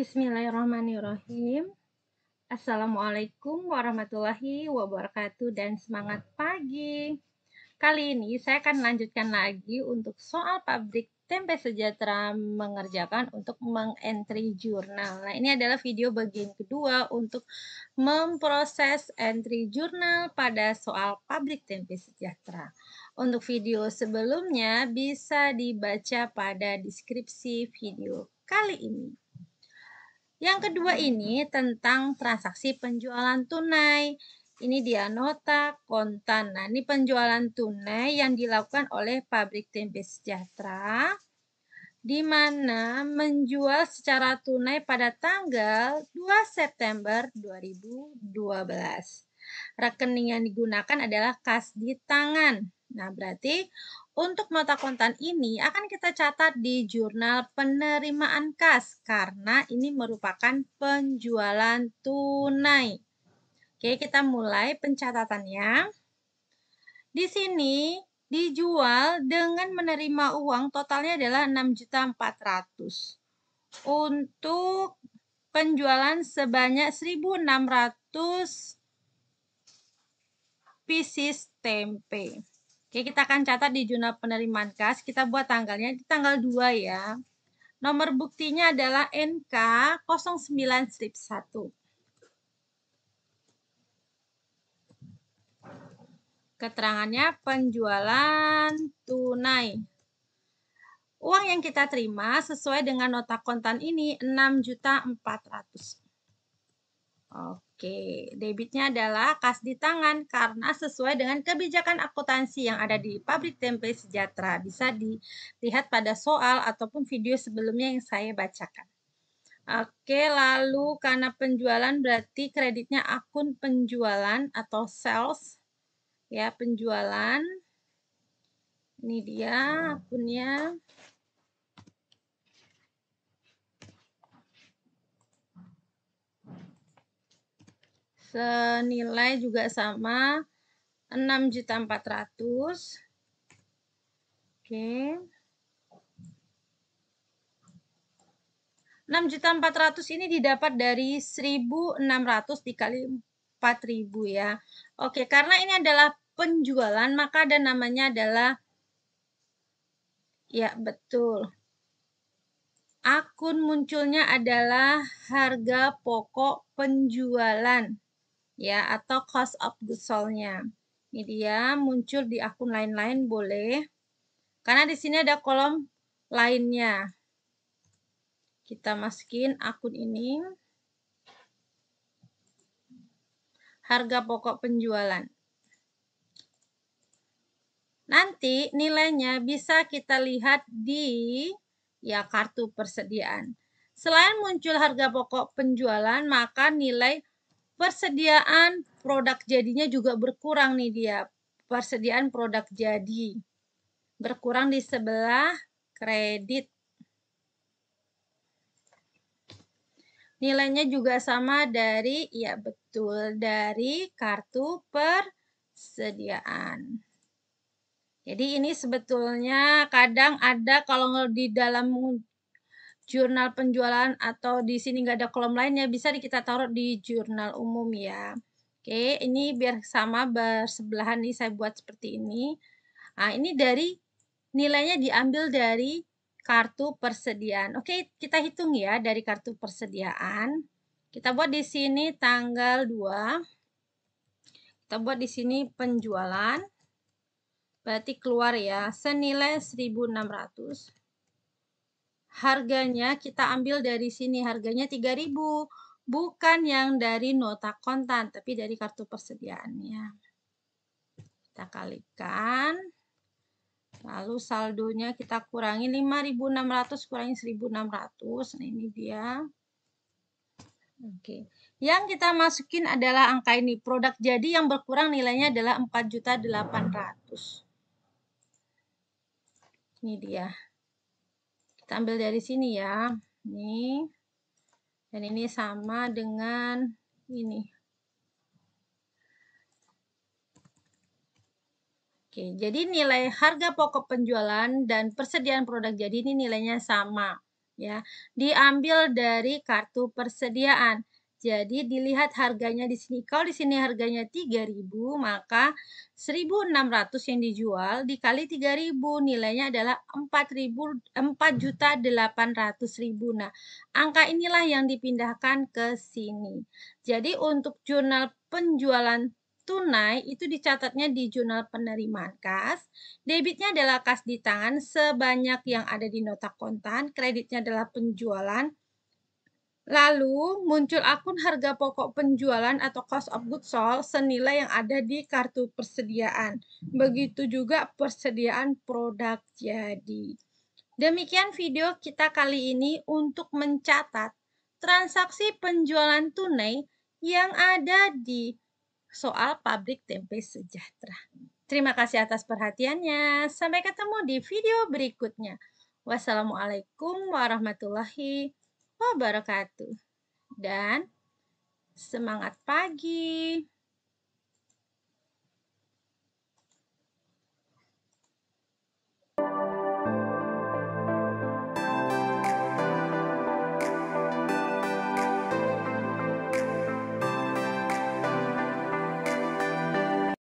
Bismillahirrahmanirrahim. Assalamualaikum warahmatullahi wabarakatuh dan semangat pagi. Kali ini saya akan lanjutkan lagi untuk soal pabrik tempe sejahtera mengerjakan untuk mengentry jurnal. Nah, ini adalah video bagian kedua untuk memproses entry jurnal pada soal pabrik tempe sejahtera. Untuk video sebelumnya bisa dibaca pada deskripsi video kali ini. Yang kedua ini tentang transaksi penjualan tunai. Ini dia nota kontan. Nah, ini penjualan tunai yang dilakukan oleh pabrik tempe sejahtera di mana menjual secara tunai pada tanggal 2 September 2012. Rekening yang digunakan adalah kas di tangan. Nah, berarti untuk nota kontan ini akan kita catat di jurnal penerimaan kas karena ini merupakan penjualan tunai. Oke, kita mulai pencatatannya. Di sini dijual dengan menerima uang totalnya adalah 6.400. Untuk penjualan sebanyak 1.600 pieces tempe. Oke, kita akan catat di jurnal penerimaan kas. Kita buat tanggalnya di tanggal 2 ya. Nomor buktinya adalah NK 09 strip 1. Keterangannya penjualan tunai. Uang yang kita terima sesuai dengan nota kontan ini 6.400. Oke. Oke, debitnya adalah kas di tangan karena sesuai dengan kebijakan akuntansi yang ada di pabrik tempe sejahtera. Bisa dilihat pada soal ataupun video sebelumnya yang saya bacakan. Oke, lalu karena penjualan berarti kreditnya akun penjualan atau sales. Ya, penjualan. Ini dia akunnya. senilai juga sama juta 6.400 oke 6.400 ini didapat dari 1.600 dikali 4.000 ya. Oke, karena ini adalah penjualan, maka ada namanya adalah ya betul. Akun munculnya adalah harga pokok penjualan ya atau cost of goods sold-nya. Ini dia muncul di akun lain-lain boleh. Karena di sini ada kolom lainnya. Kita masukin akun ini. Harga pokok penjualan. Nanti nilainya bisa kita lihat di ya kartu persediaan. Selain muncul harga pokok penjualan, maka nilai Persediaan produk jadinya juga berkurang nih dia. Persediaan produk jadi berkurang di sebelah kredit. Nilainya juga sama dari, ya betul, dari kartu persediaan. Jadi ini sebetulnya kadang ada kalau di dalam jurnal penjualan atau di sini nggak ada kolom lainnya bisa kita taruh di jurnal umum ya. Oke, ini biar sama bersebelahan nih saya buat seperti ini. Nah, ini dari nilainya diambil dari kartu persediaan. Oke, kita hitung ya dari kartu persediaan. Kita buat di sini tanggal 2. Kita buat di sini penjualan. Berarti keluar ya senilai 1600 harganya kita ambil dari sini harganya 3000 bukan yang dari nota kontan tapi dari kartu persediaannya kita kalikan lalu saldonya kita kurangi 5600 kurangi 1600 nah ini dia Oke. Yang kita masukin adalah angka ini. Produk jadi yang berkurang nilainya adalah 4.800. Ini dia. Kita ambil dari sini ya. Ini. Dan ini sama dengan ini. Oke, jadi nilai harga pokok penjualan dan persediaan produk jadi ini nilainya sama ya. Diambil dari kartu persediaan. Jadi dilihat harganya di sini. Kalau di sini harganya 3000, maka 1600 yang dijual dikali 3000 nilainya adalah 4000 4.800.000. Nah, angka inilah yang dipindahkan ke sini. Jadi untuk jurnal penjualan tunai itu dicatatnya di jurnal penerimaan kas. Debitnya adalah kas di tangan sebanyak yang ada di nota kontan, kreditnya adalah penjualan Lalu muncul akun harga pokok penjualan atau cost of goods sold senilai yang ada di kartu persediaan. Begitu juga persediaan produk jadi. Demikian video kita kali ini untuk mencatat transaksi penjualan tunai yang ada di soal pabrik tempe sejahtera. Terima kasih atas perhatiannya. Sampai ketemu di video berikutnya. Wassalamualaikum warahmatullahi wabarakatuh. Dan semangat pagi!